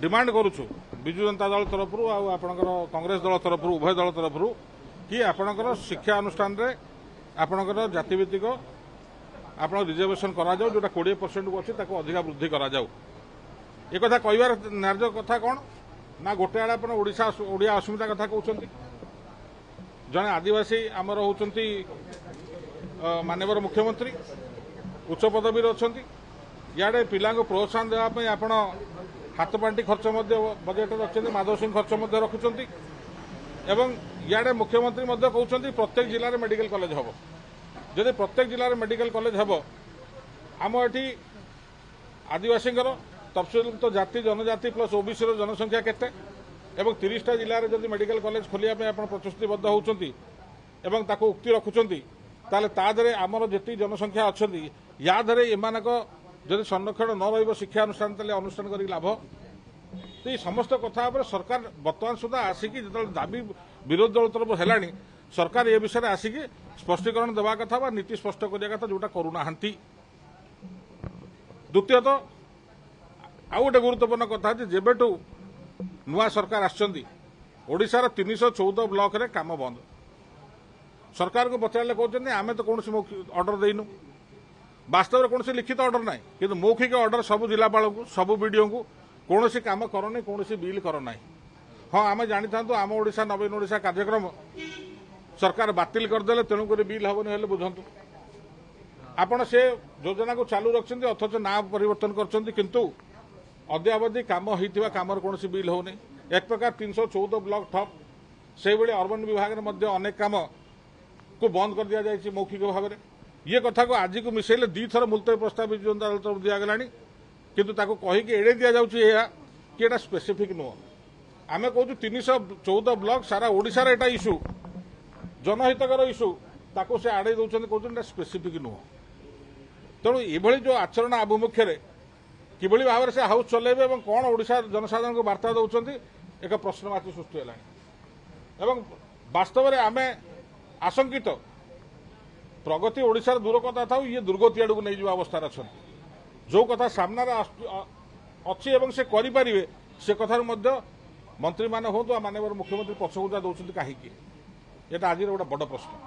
demand କରୁଛୁ ବିଜୁ ଜନତା ଦଳ ତରଫରୁ ଆଉ ଆପଣଙ୍କର କଂଗ୍ରେସ ଦଳ ତରଫରୁ ଉଭୟ ଦଳ ତରଫରୁ କି ଆପଣଙ୍କର ଶିକ୍ଷା ଅନୁଷ୍ଠାନରେ ଆପଣଙ୍କର ଜାତିଭିତ୍ତିକ ଆପଣ ରିଜର୍ଭେସନ କରାଯାଉ ଯେଉଁଟା କୋଡ଼ିଏ ପରସେଣ୍ଟକୁ ଅଛି ତାକୁ ଅଧିକା ବୃଦ୍ଧି କରାଯାଉ ଏ କଥା କହିବାର ନାର୍ଯ୍ୟ କଥା କ'ଣ ନା ଗୋଟେ ଆଡ଼େ ଆପଣ ଓଡ଼ିଶା ଓଡ଼ିଆ ଅସ୍ମିତା କଥା କହୁଛନ୍ତି ଜଣେ ଆଦିବାସୀ ଆମର ହେଉଛନ୍ତି ମାନ୍ୟବର ମୁଖ୍ୟମନ୍ତ୍ରୀ ଉଚ୍ଚ ପଦବୀରେ ଅଛନ୍ତି ଇଆଡ଼େ ପିଲାଙ୍କୁ ପ୍ରୋତ୍ସାହନ ଦେବା ପାଇଁ ଆପଣ ହାତପାଣ୍ଠି ଖର୍ଚ୍ଚ ମଧ୍ୟ ବଜେଟ୍ରେ ରଖିଛନ୍ତି ମାଧବ ସିଂ ଖର୍ଚ୍ଚ ମଧ୍ୟ ରଖୁଛନ୍ତି ଏବଂ ଇଆଡ଼େ ମୁଖ୍ୟମନ୍ତ୍ରୀ ମଧ୍ୟ କହୁଛନ୍ତି ପ୍ରତ୍ୟେକ ଜିଲ୍ଲାରେ ମେଡ଼ିକାଲ କଲେଜ ହେବ ଯଦି ପ୍ରତ୍ୟେକ ଜିଲ୍ଲାରେ ମେଡ଼ିକାଲ କଲେଜ ହେବ ଆମ ଏଠି ଆଦିବାସୀଙ୍କର ତଫସିଲଭୁକ୍ତ ଜାତି ଜନଜାତି ପ୍ଲସ୍ ଓବିସିର ଜନସଂଖ୍ୟା କେତେ ଏବଂ ତିରିଶଟା ଜିଲ୍ଲାରେ ଯଦି ମେଡ଼ିକାଲ କଲେଜ ଖୋଲିବା ପାଇଁ ଆପଣ ପ୍ରଚେଷ୍ଟିବଦ୍ଧ ହେଉଛନ୍ତି ଏବଂ ତାକୁ ଉକ୍ତି ରଖୁଛନ୍ତି ତାହେଲେ ତା ଦେହରେ ଆମର ଯେତିକି ଜନସଂଖ୍ୟା ଅଛନ୍ତି ୟା ଦେହରେ ଏମାନଙ୍କ ଯଦି ସଂରକ୍ଷଣ ନ ରହିବ ଶିକ୍ଷା ଅନୁଷ୍ଠାନ ତାହେଲେ ଅନୁଷ୍ଠାନ କରିକି ଲାଭ ତ ଏଇ ସମସ୍ତ କଥା ଉପରେ ସରକାର ବର୍ତ୍ତମାନ ସୁଦ୍ଧା ଆସିକି ଯେତେବେଳେ ଦାବି ବିରୋଧୀ ଦଳ ତରଫରୁ ହେଲାଣି ସରକାର ଏ ବିଷୟରେ ଆସିକି ସ୍ପଷ୍ଟୀକରଣ ଦେବା କଥା ବା ନୀତି ସ୍ପଷ୍ଟ କରିବା କଥା ଯେଉଁଟା କରୁନାହାନ୍ତି ଦ୍ୱିତୀୟତଃ ଆଉ ଗୋଟେ ଗୁରୁତ୍ୱପୂର୍ଣ୍ଣ କଥା ଯେ ଯେବେଠୁ ନୂଆ ସରକାର ଆସିଛନ୍ତି ଓଡ଼ିଶାର ତିନିଶହ ଚଉଦ ବ୍ଲକରେ କାମ ବନ୍ଦ ସରକାରଙ୍କୁ ପଚାରିଲେ କହୁଛନ୍ତି ଆମେ ତ କୌଣସି ଅର୍ଡର ଦେଇନୁ ବାସ୍ତବରେ କୌଣସି ଲିଖିତ ଅର୍ଡର ନାହିଁ କିନ୍ତୁ ମୌଖିକ ଅର୍ଡର ସବୁ ଜିଲ୍ଲାପାଳଙ୍କୁ ସବୁ ବିଡିଓଙ୍କୁ କୌଣସି କାମ କରନି କୌଣସି ବିଲ୍ କର ନାହିଁ ହଁ ଆମେ ଜାଣିଥାନ୍ତୁ ଆମ ଓଡ଼ିଶା ନବୀନ ଓଡ଼ିଶା କାର୍ଯ୍ୟକ୍ରମ ସରକାର ବାତିଲ କରିଦେଲେ ତେଣୁକରି ବିଲ୍ ହେବନି ହେଲେ ବୁଝନ୍ତୁ ଆପଣ ସେ ଯୋଜନାକୁ ଚାଲୁ ରଖିଛନ୍ତି ଅଥଚ ନାଁ ପରିବର୍ତ୍ତନ କରିଛନ୍ତି କିନ୍ତୁ ଅଦ୍ୟାବଧି କାମ ହୋଇଥିବା କାମର କୌଣସି ବିଲ୍ ହେଉନି ଏକ ପ୍ରକାର ତିନିଶହ ଚଉଦ ବ୍ଲକ୍ ଠପ୍ ସେହିଭଳି ଅର୍ବନ ବିଭାଗରେ ମଧ୍ୟ ଅନେକ କାମକୁ ବନ୍ଦ କରିଦିଆଯାଇଛି ମୌଖିକ ଭାବରେ ଇଏ କଥାକୁ ଆଜିକୁ ମିଶାଇଲେ ଦୁଇଥର ମୁଲତବୀ ପ୍ରସ୍ତାବ ବିଜୁ ଜନତା ଦଳ ତରଫରୁ ଦିଆଗଲାଣି କିନ୍ତୁ ତାକୁ କହିକି ଏଡ଼େଇ ଦିଆଯାଉଛି ଏହା କି ଏଇଟା ସ୍ପେସିଫିକ୍ ନୁହଁ ଆମେ କହୁଛୁ ତିନିଶହ ଚଉଦ ବ୍ଲକ ସାରା ଓଡ଼ିଶାର ଏଇଟା ଇସ୍ୟୁ ଜନହିତକର ଇସ୍ୟୁ ତାକୁ ସେ ଆଡ଼େଇ ଦେଉଛନ୍ତି କହୁଛନ୍ତି ଏଇଟା ସ୍ପେସିଫିକ୍ ନୁହଁ ତେଣୁ ଏଭଳି ଯେଉଁ ଆଚରଣ ଆଭିମୁଖ୍ୟରେ କିଭଳି ଭାବରେ ସେ ହାଉସ୍ ଚଲାଇବେ ଏବଂ କ'ଣ ଓଡ଼ିଶା ଜନସାଧାରଣଙ୍କୁ ବାର୍ତ୍ତା ଦେଉଛନ୍ତି ଏକ ପ୍ରଶ୍ନବାଚୀ ସୃଷ୍ଟି ହେଲାଣି ଏବଂ ବାସ୍ତବରେ ଆମେ ଆଶଙ୍କିତ ପ୍ରଗତି ଓଡ଼ିଶାର ଦୂର କଥା ଥାଉ ଇଏ ଦୁର୍ଗତି ଆଡ଼କୁ ନେଇଯିବା ଅବସ୍ଥାରେ ଅଛନ୍ତି ଯେଉଁ କଥା ସାମ୍ନାରେ ଅଛି ଏବଂ ସେ କରିପାରିବେ ସେ କଥାରୁ ମଧ୍ୟ ମନ୍ତ୍ରୀମାନେ ହୁଅନ୍ତୁ ଆଉ ମାନ୍ୟବର ମୁଖ୍ୟମନ୍ତ୍ରୀ ପଛଘୁଞ୍ଚା ଦେଉଛନ୍ତି କାହିଁକି ଏଇଟା ଆଜିର ଗୋଟେ ବଡ଼ ପ୍ରଶ୍ନ